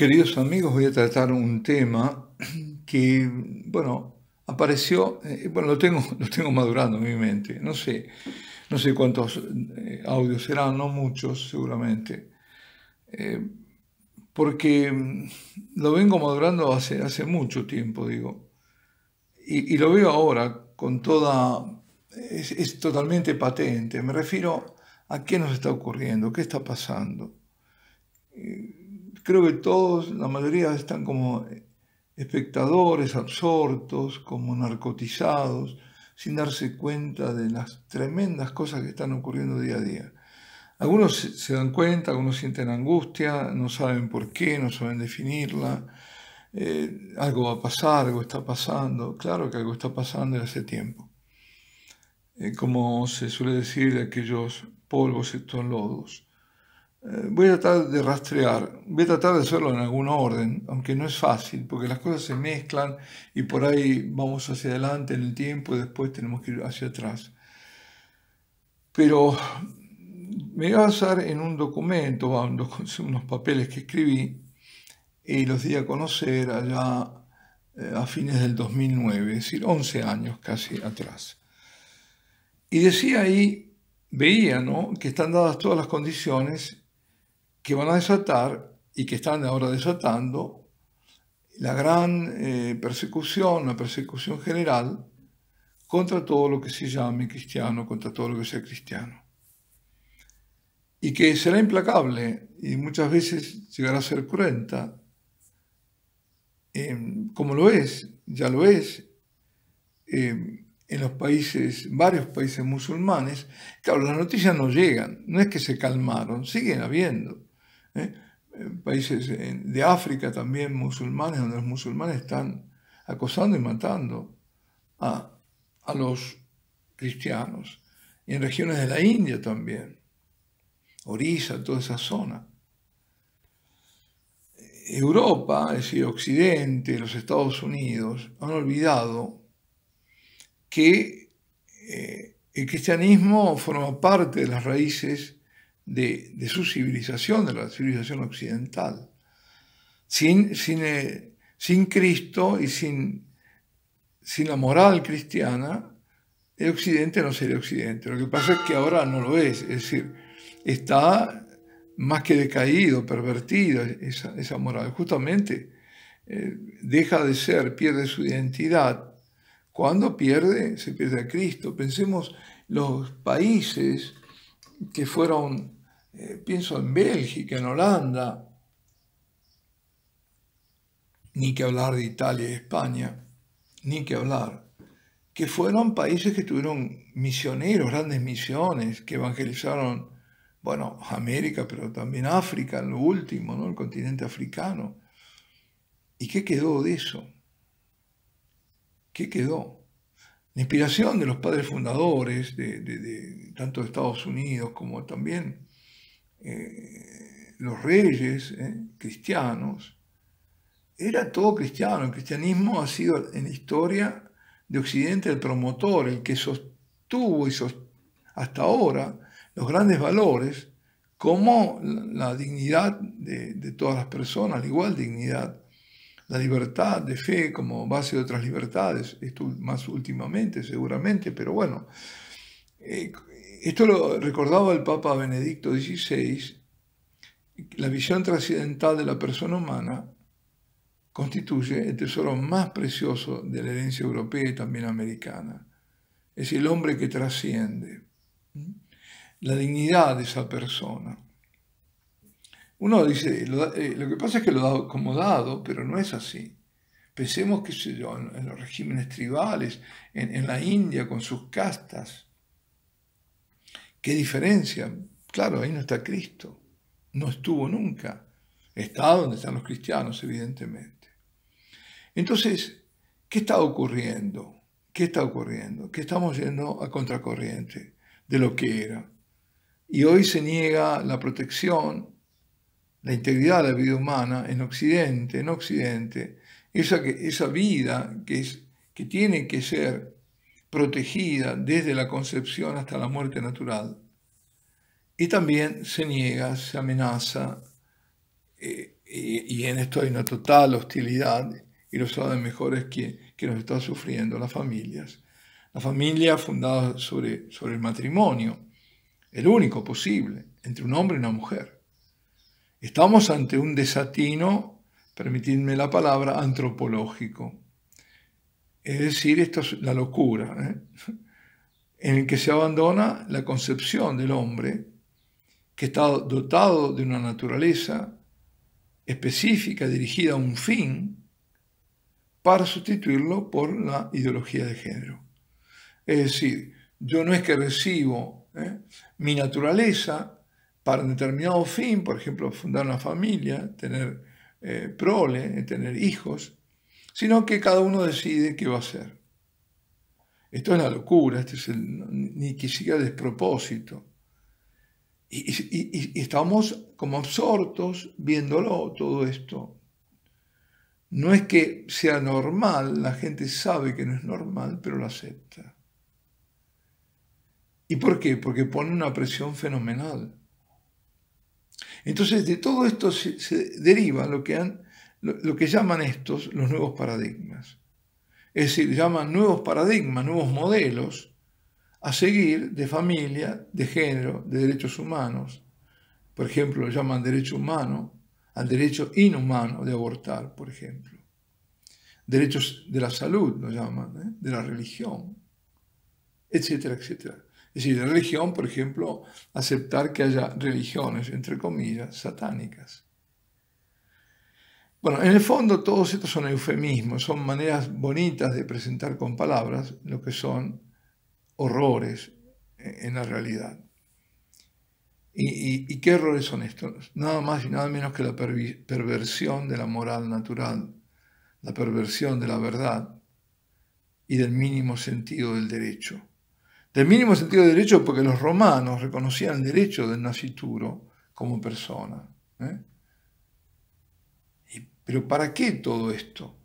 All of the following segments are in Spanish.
Queridos amigos, voy a tratar un tema que, bueno, apareció, eh, bueno, lo tengo, lo tengo madurando en mi mente, no sé, no sé cuántos eh, audios serán, no muchos seguramente, eh, porque mm, lo vengo madurando hace, hace mucho tiempo, digo, y, lo veo ahora con toda, es, es totalmente patente, me refiero a qué nos está ocurriendo, qué está pasando creo que todos, la mayoría están como espectadores, absortos, como narcotizados, sin darse cuenta de las tremendas cosas que están ocurriendo día a día. Algunos se dan cuenta, algunos sienten angustia, no saben por qué, no saben definirla. Eh, algo va a pasar, algo está pasando. Claro que algo está pasando desde hace tiempo. Eh, como se suele decir, de aquellos polvos estos lodos. Eh, voy a tratar de rastrear, voy a tratar de hacerlo en algún orden, aunque no es fácil, porque las cosas se mezclan y por ahí vamos hacia adelante en el tiempo y después tenemos que ir hacia atrás. Pero me voy a basar en un documento, unos papeles que escribí y los di a conocer allá eh, a fines del 2009, es decir, 11 años casi atrás. Y decía ahí, veía que están dadas todas las condiciones que van a desatar y que están ahora desatando la gran eh, persecución, la persecución general contra todo lo que se llame cristiano, contra todo lo que sea cristiano. Y que será implacable y muchas veces llegará a ser cruenta, eh, como lo es, ya lo es, eh, en los países, varios países musulmanes, claro, las noticias no llegan, no es que se calmaron, siguen habiendo. ¿eh? países de África también musulmanes, donde los musulmanes están acosando y matando a, los cristianos, y en regiones de la India también, Orisa, toda esa zona. Europa, es decir, Occidente, los Estados Unidos, han olvidado que eh, el cristianismo forma parte de las raíces de, su civilización, de la civilización occidental. Sin, eh, sin, Cristo y sin, sin la moral cristiana, el Occidente no sería Occidente. Lo que pasa es que ahora no lo es, es decir, está más que decaído, pervertido esa, moral. Justamente eh, deja de ser, pierde su identidad. Cuando pierde, se pierde a Cristo. Pensemos los países que fueron eh, pienso en Bélgica, en Holanda, ni que hablar de Italia y España, ni que hablar, que fueron países que tuvieron misioneros, grandes misiones, que evangelizaron, bueno, América, pero también África, en lo último, ¿no? El continente africano. ¿Y qué quedó de eso? ¿Qué quedó? La inspiración de los padres fundadores, tanto de Estados Unidos como también eh, los reyes eh, cristianos, era todo cristiano. El cristianismo ha sido en la historia de Occidente el promotor, el que sostuvo y hasta ahora los grandes valores como la dignidad de, todas las personas, la igual dignidad, la libertad de fe como base de otras libertades, esto más últimamente seguramente, pero bueno, eh, esto lo recordaba el Papa Benedicto XVI, la visión trascendental de la persona humana constituye el tesoro más precioso de la herencia europea y también americana. Es el hombre que trasciende, la dignidad de esa persona. Uno dice, eh, lo, que pasa es que lo da como dado, pero no es así. Pensemos, que se yo, en, los regímenes tribales, en la India con sus castas, ¿Qué diferencia? Claro, ahí no está Cristo. No estuvo nunca. Está donde están los cristianos, evidentemente. Entonces, ¿qué está ocurriendo? ¿Qué está ocurriendo? Que estamos yendo a contracorriente de lo que era. Y hoy se niega la protección, la integridad de la vida humana en Occidente, en Occidente. Esa, esa vida que, es, que tiene que ser protegida desde la concepción hasta la muerte natural. Y también se niega, se amenaza, eh, y, en esto hay una total hostilidad, y lo saben mejor es que, que nos está sufriendo las familias. La familia fundada sobre, sobre el matrimonio, el único posible, entre un hombre y una mujer. Estamos ante un desatino, permitidme la palabra, antropológico es decir, esto es la locura, ¿eh? en el que se abandona la concepción del hombre, que está dotado de una naturaleza específica dirigida a un fin, para sustituirlo por la ideología de género. Es decir, yo no es que recibo ¿eh? mi naturaleza para un determinado fin, por ejemplo, fundar una familia, tener eh, prole, tener hijos, sino que cada uno decide qué va a hacer. Esto es la locura, este es ni que despropósito. Y, estamos como absortos viéndolo todo esto. No es que sea normal, la gente sabe que no es normal, pero lo acepta. ¿Y por qué? Porque pone una presión fenomenal. Entonces de todo esto se deriva lo que han lo, que llaman estos los nuevos paradigmas. Es decir, llaman nuevos paradigmas, nuevos modelos a seguir de familia, de género, de derechos humanos. Por ejemplo, lo llaman derecho humano al derecho inhumano de abortar, por ejemplo. Derechos de la salud, lo llaman, ¿eh? de la religión, etcétera, etcétera. Es decir, de religión, por ejemplo, aceptar que haya religiones, entre comillas, satánicas. Bueno, en el fondo todos estos son eufemismos, son maneras bonitas de presentar con palabras lo que son horrores en la realidad. ¿Y, qué errores son estos? Nada más y nada menos que la perversión de la moral natural, la perversión de la verdad y del mínimo sentido del derecho. Del mínimo sentido del derecho porque los romanos reconocían el derecho del nacituro como persona. ¿eh? Pero ¿para qué todo esto?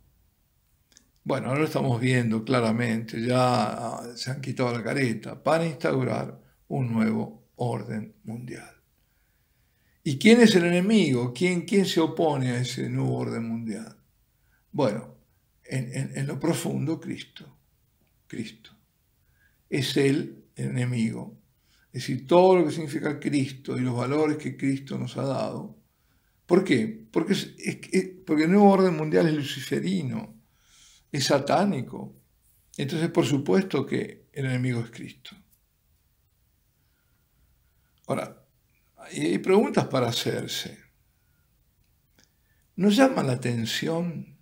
Bueno, ahora lo estamos viendo claramente, ya ah, se han quitado la careta para instaurar un nuevo orden mundial. ¿Y quién es el enemigo? ¿Quién, quién se opone a ese nuevo orden mundial? Bueno, en, en lo profundo, Cristo. Cristo. Es el enemigo. Es decir, todo lo que significa Cristo y los valores que Cristo nos ha dado ¿Por qué? Eh, porque, el nuevo orden mundial es luciferino, es satánico. Entonces, por supuesto que el enemigo es Cristo. Ahora, hay preguntas para hacerse. ¿No llama la atención?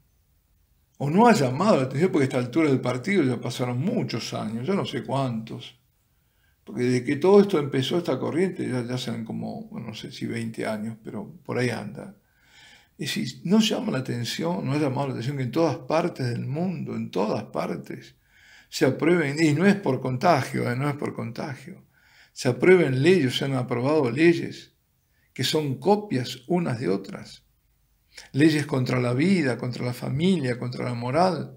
¿O no ha llamado la atención? Porque a esta altura del partido ya pasaron muchos años, ya no sé cuántos. Porque desde que todo esto empezó, esta corriente, ya, ya como, no sé si 20 años, pero por ahí anda. Y si no llama la atención, no ha llamado la atención que en todas partes del mundo, en todas partes, se aprueben, y no es por contagio, eh, no es por contagio, se aprueben leyes, se han aprobado leyes que son copias unas de otras. Leyes contra la vida, contra la familia, contra la moral,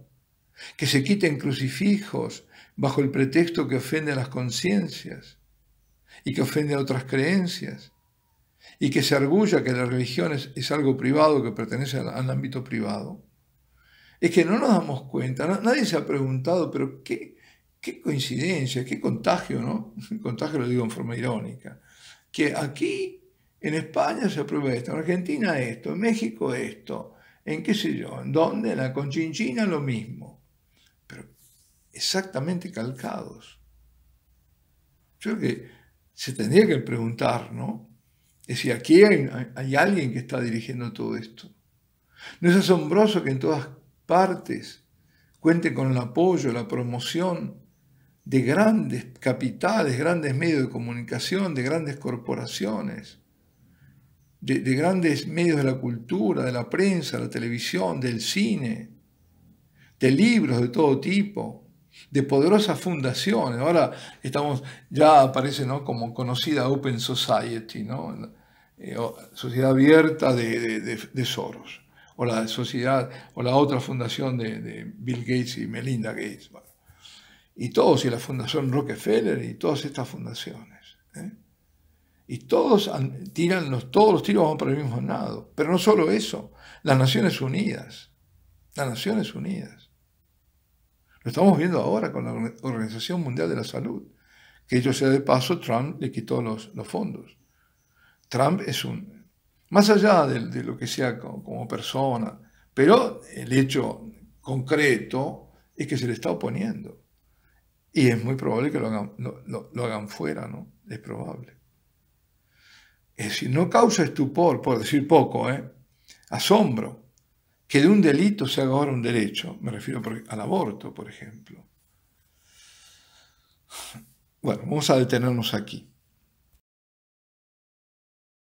que se quiten crucifijos, bajo el pretexto que ofende a las conciencias y que ofende a otras creencias y que se arguya que la religión es, algo privado que pertenece al, ámbito privado, es que no nos damos cuenta, nadie se ha preguntado, pero qué, qué coincidencia, qué contagio, ¿no? contagio lo digo en forma irónica, que aquí en España se aprueba esto, en Argentina esto, en México esto, en qué sé yo, en dónde, en la Conchinchina lo mismo exactamente calcados. Yo creo que se tendría que preguntar, ¿no? Es si aquí hay, alguien que está dirigiendo todo esto. No es asombroso que en todas partes cuente con el apoyo, la promoción de grandes capitales, grandes medios de comunicación, de grandes corporaciones, de, de, grandes medios de la cultura, de la prensa, la televisión, del cine, de libros de todo tipo, de poderosas fundaciones. Ahora estamos, ya aparece como conocida Open Society, ¿no? Eh, sociedad abierta de, de, de, Soros, o la sociedad, o la otra fundación de, Bill Gates y Melinda Gates, y todos, y la fundación Rockefeller, y todas estas fundaciones. ¿eh? Y todos tiran los, todos los tiros van para el mismo lado. Pero no solo eso, las Naciones Unidas. Las Naciones Unidas. Lo estamos viendo ahora con la Organización Mundial de la Salud, que ellos sea de paso, Trump le quitó los, los fondos. Trump es un, más allá de, lo que sea como, persona, pero el hecho concreto es que se le está oponiendo. Y es muy probable que lo hagan, lo, hagan fuera, ¿no? Es probable. Es decir, no causa estupor, por decir poco, ¿eh? asombro que de un delito se haga ahora un derecho. Me refiero al aborto, por ejemplo. Bueno, vamos a detenernos aquí.